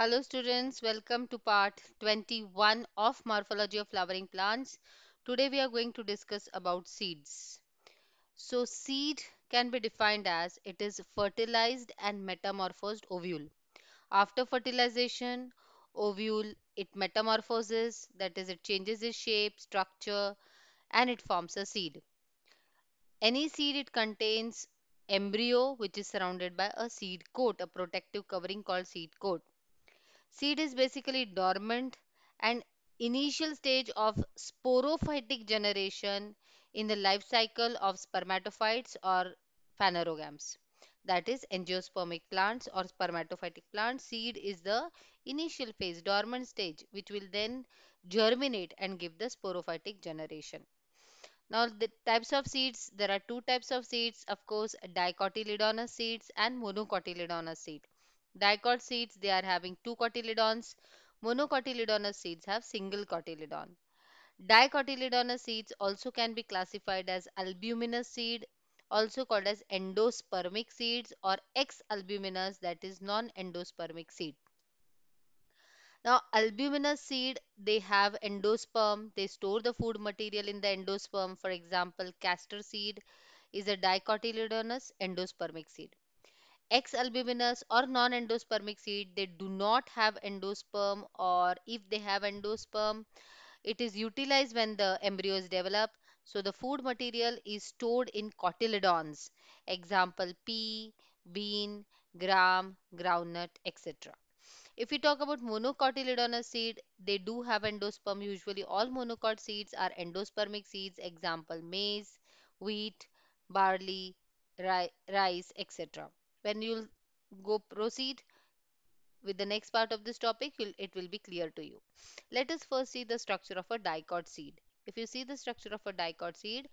Hello students, welcome to part 21 of Morphology of Flowering Plants. Today we are going to discuss about seeds. So seed can be defined as it is fertilized and metamorphosed ovule. After fertilization, ovule, it metamorphoses, that is it changes its shape, structure and it forms a seed. Any seed it contains embryo which is surrounded by a seed coat, a protective covering called seed coat. Seed is basically dormant and initial stage of sporophytic generation in the life cycle of spermatophytes or phanerogams. That is angiospermic plants or spermatophytic plants. Seed is the initial phase, dormant stage, which will then germinate and give the sporophytic generation. Now, the types of seeds, there are two types of seeds, of course, dicotyledonous seeds and monocotyledonous seed. Dicot seeds, they are having two cotyledons. Monocotyledonous seeds have single cotyledon. Dicotyledonous seeds also can be classified as albuminous seed, also called as endospermic seeds or ex-albuminous that is non-endospermic seed. Now albuminous seed, they have endosperm, they store the food material in the endosperm. For example, castor seed is a dicotyledonous endospermic seed. X albuminous or non endospermic seed, they do not have endosperm, or if they have endosperm, it is utilized when the embryos develop. So the food material is stored in cotyledons, example pea, bean, gram, groundnut, etc. If we talk about monocotyledonous seed, they do have endosperm. Usually all monocot seeds are endospermic seeds, example maize, wheat, barley, rice, etc when you'll go proceed with the next part of this topic it will be clear to you let us first see the structure of a dicot seed if you see the structure of a dicot seed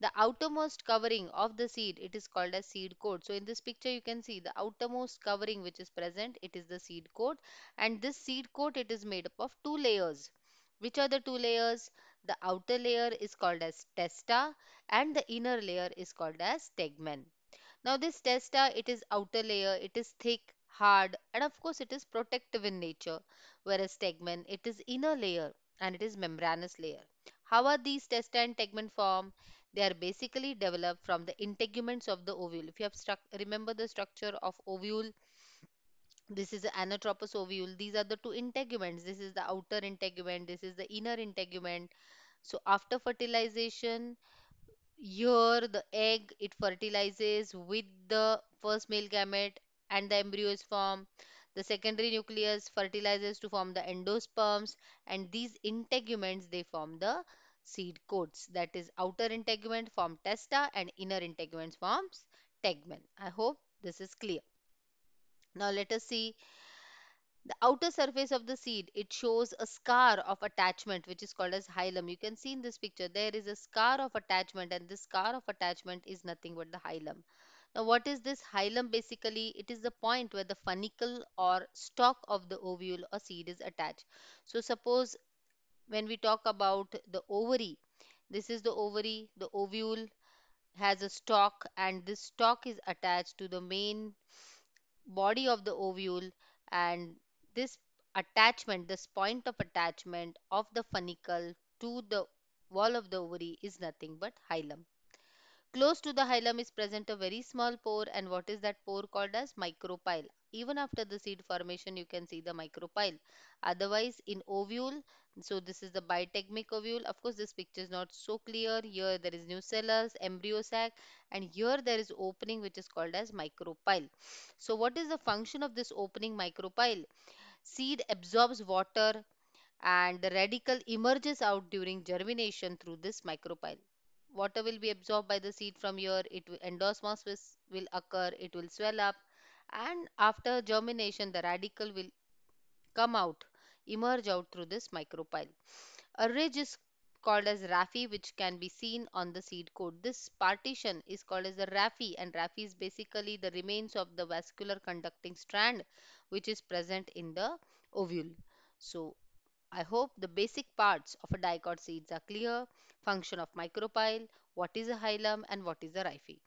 the outermost covering of the seed it is called as seed coat so in this picture you can see the outermost covering which is present it is the seed coat and this seed coat it is made up of two layers which are the two layers the outer layer is called as testa and the inner layer is called as tegmen now this testa, it is outer layer, it is thick, hard, and of course it is protective in nature, whereas tegmen, it is inner layer and it is membranous layer. How are these testa and tegmen formed? They are basically developed from the integuments of the ovule. If you have remember the structure of ovule, this is the anatropous ovule. These are the two integuments. This is the outer integument. This is the inner integument. So after fertilization, here, the egg it fertilizes with the first male gamete and the embryo is formed. The secondary nucleus fertilizes to form the endosperms, and these integuments they form the seed coats. That is, outer integument form testa, and inner integument forms tegmen. I hope this is clear. Now let us see the outer surface of the seed, it shows a scar of attachment, which is called as hilum. You can see in this picture, there is a scar of attachment and this scar of attachment is nothing but the hilum. Now, what is this hilum? Basically, it is the point where the funicle or stalk of the ovule or seed is attached. So, suppose when we talk about the ovary, this is the ovary, the ovule has a stalk and this stalk is attached to the main body of the ovule and this attachment, this point of attachment of the funicle to the wall of the ovary is nothing but hilum. Close to the hilum is present a very small pore and what is that pore called as micropyle. Even after the seed formation you can see the micropyle. Otherwise in ovule, so this is the bitegmic ovule. Of course this picture is not so clear. Here there is nucellus, embryo sac and here there is opening which is called as micropyle. So what is the function of this opening micropyle? Seed absorbs water and the radical emerges out during germination through this micropyle. Water will be absorbed by the seed from here, it will, endosmosis will occur, it will swell up and after germination the radical will come out, emerge out through this micropyle. A ridge is called as RAFI which can be seen on the seed coat. This partition is called as the RAFI and RAFI is basically the remains of the vascular conducting strand which is present in the ovule. So I hope the basic parts of a dicot seeds are clear, function of micropyle, what is a hilum and what is a RAFI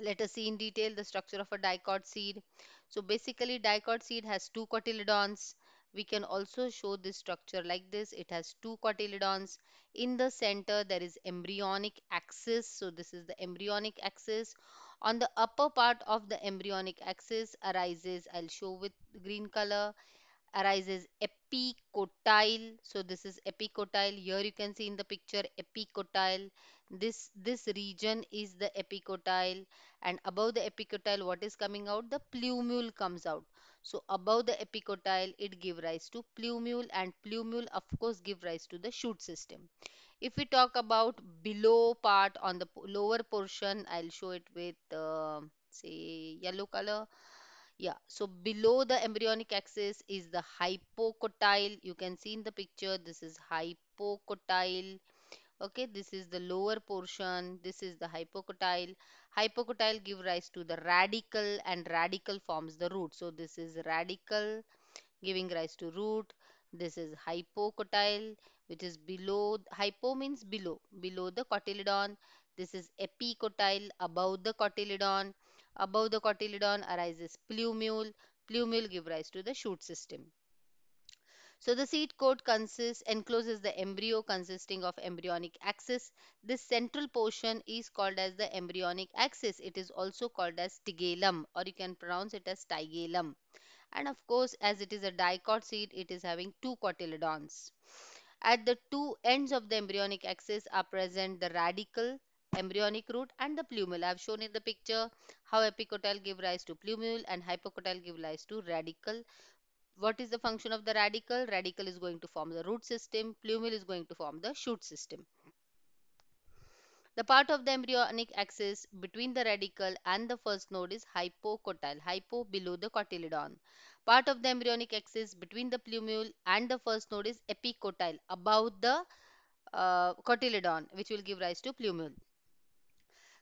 let us see in detail the structure of a dicot seed so basically dicot seed has two cotyledons we can also show this structure like this it has two cotyledons in the center there is embryonic axis so this is the embryonic axis on the upper part of the embryonic axis arises i'll show with green color arises epicotyle so this is epicotyle here you can see in the picture epicotyle this this region is the epicotyle and above the epicotyle what is coming out the plumule comes out so above the epicotyle it give rise to plumule and plumule of course give rise to the shoot system if we talk about below part on the lower portion i'll show it with uh, say yellow color yeah so below the embryonic axis is the hypocotyle you can see in the picture this is hypocotyle okay this is the lower portion this is the hypocotyle hypocotyle give rise to the radical and radical forms the root so this is radical giving rise to root this is hypocotyle which is below hypo means below below the cotyledon this is epicotyl above the cotyledon Above the cotyledon arises plumule. Plumule give rise to the shoot system. So the seed coat consists encloses the embryo consisting of embryonic axis. This central portion is called as the embryonic axis. It is also called as tigellum or you can pronounce it as tigellum. And of course as it is a dicot seed it is having two cotyledons. At the two ends of the embryonic axis are present the radical embryonic root and the plumule. I have shown in the picture how epicotyl give rise to plumule and hypocotyl give rise to radical. What is the function of the radical? Radical is going to form the root system. Plumule is going to form the shoot system. The part of the embryonic axis between the radical and the first node is hypocotyl, hypo below the cotyledon. Part of the embryonic axis between the plumule and the first node is epicotyl, above the uh, cotyledon, which will give rise to plumule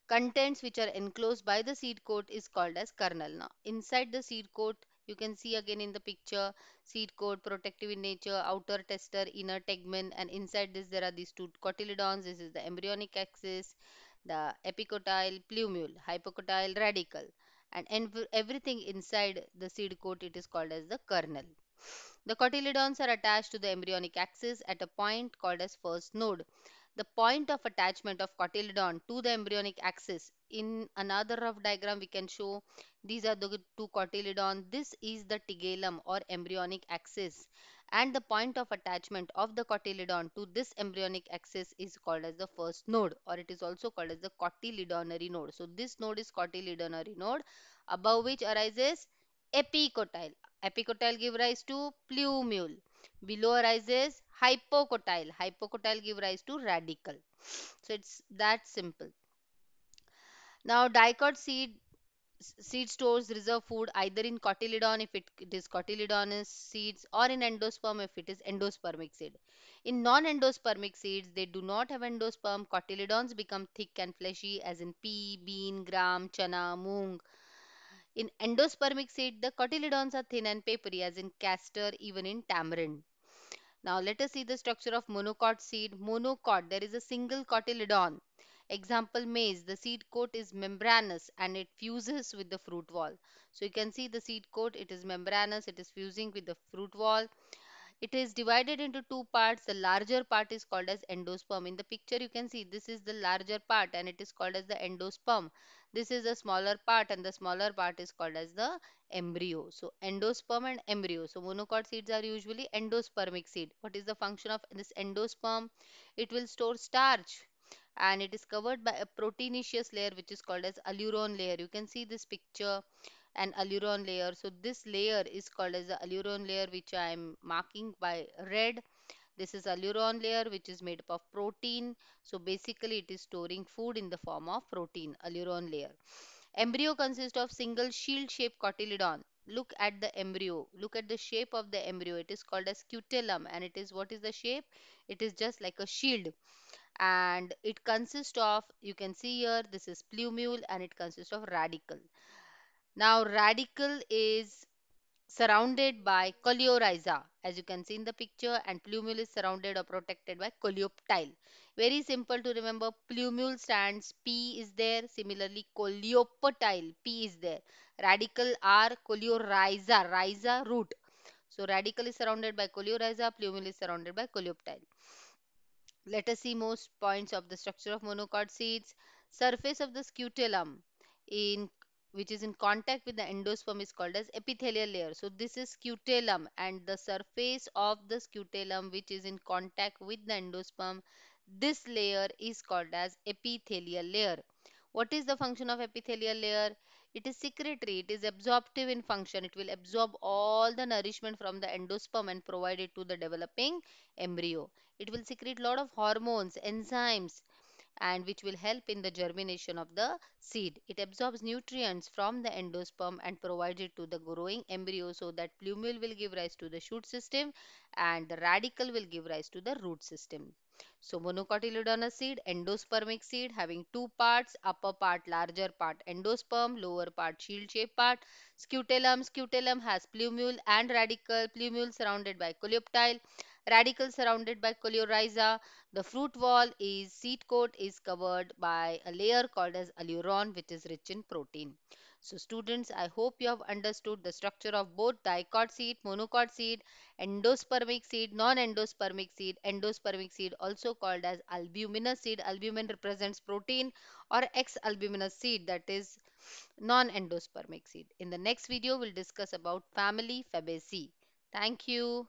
contents which are enclosed by the seed coat is called as kernel. Now, inside the seed coat, you can see again in the picture seed coat, protective in nature, outer tester, inner tegmen, and inside this there are these two cotyledons. This is the embryonic axis, the epicotyle, plumule, hypocotyle, radical, and everything inside the seed coat it is called as the kernel. The cotyledons are attached to the embryonic axis at a point called as first node the point of attachment of cotyledon to the embryonic axis. In another rough diagram, we can show these are the two cotyledon. This is the tegellum or embryonic axis. And the point of attachment of the cotyledon to this embryonic axis is called as the first node or it is also called as the cotyledonary node. So, this node is cotyledonary node above which arises epicotyle. Epicotyle give rise to plumule below arises hypocotyl. Hypocotyl give rise to radical so it's that simple now dicot seed seed stores reserve food either in cotyledon if it, it is cotyledonous seeds or in endosperm if it is endospermic seed. In non-endospermic seeds, they do not have endosperm. Cotyledons become thick and fleshy as in pea, bean, gram, chana, moong. In endospermic seed, the cotyledons are thin and papery as in castor, even in tamarind. Now let us see the structure of monocot seed. Monocot, there is a single cotyledon. Example maize, the seed coat is membranous and it fuses with the fruit wall. So you can see the seed coat, it is membranous, it is fusing with the fruit wall it is divided into two parts the larger part is called as endosperm in the picture you can see this is the larger part and it is called as the endosperm this is the smaller part and the smaller part is called as the embryo so endosperm and embryo so monocot seeds are usually endospermic seed what is the function of this endosperm it will store starch and it is covered by a proteinaceous layer which is called as alluron layer you can see this picture an alluron layer so this layer is called as the alluron layer which I am marking by red this is alluron layer which is made up of protein so basically it is storing food in the form of protein alluron layer embryo consists of single shield shaped cotyledon look at the embryo look at the shape of the embryo it is called as scutellum and it is what is the shape it is just like a shield and it consists of you can see here this is plumule and it consists of radical. Now radical is surrounded by coleoriza as you can see in the picture and plumule is surrounded or protected by coleoptile. Very simple to remember plumule stands P is there similarly coleoptile P is there. Radical R coleoriza riza root. So radical is surrounded by coleoriza plumule is surrounded by coleoptile. Let us see most points of the structure of monocot seeds. Surface of the scutellum in which is in contact with the endosperm is called as epithelial layer. So this is scutellum and the surface of the scutellum which is in contact with the endosperm, this layer is called as epithelial layer. What is the function of epithelial layer? It is secretory, it is absorptive in function. It will absorb all the nourishment from the endosperm and provide it to the developing embryo. It will secrete lot of hormones, enzymes, and which will help in the germination of the seed. It absorbs nutrients from the endosperm and provides it to the growing embryo so that plumule will give rise to the shoot system and the radical will give rise to the root system. So monocotyledonous seed, endospermic seed having two parts, upper part, larger part endosperm, lower part shield shaped part. Scutellum, scutellum has plumule and radical, plumule surrounded by coleoptile Radical surrounded by coleoriza. The fruit wall is seed coat is covered by a layer called as aluron which is rich in protein. So students, I hope you have understood the structure of both dicot seed, monocot seed, endospermic seed, non-endospermic seed, endospermic seed also called as albuminous seed. Albumin represents protein or ex-albuminous seed that is non-endospermic seed. In the next video, we'll discuss about family Fabaceae. Thank you.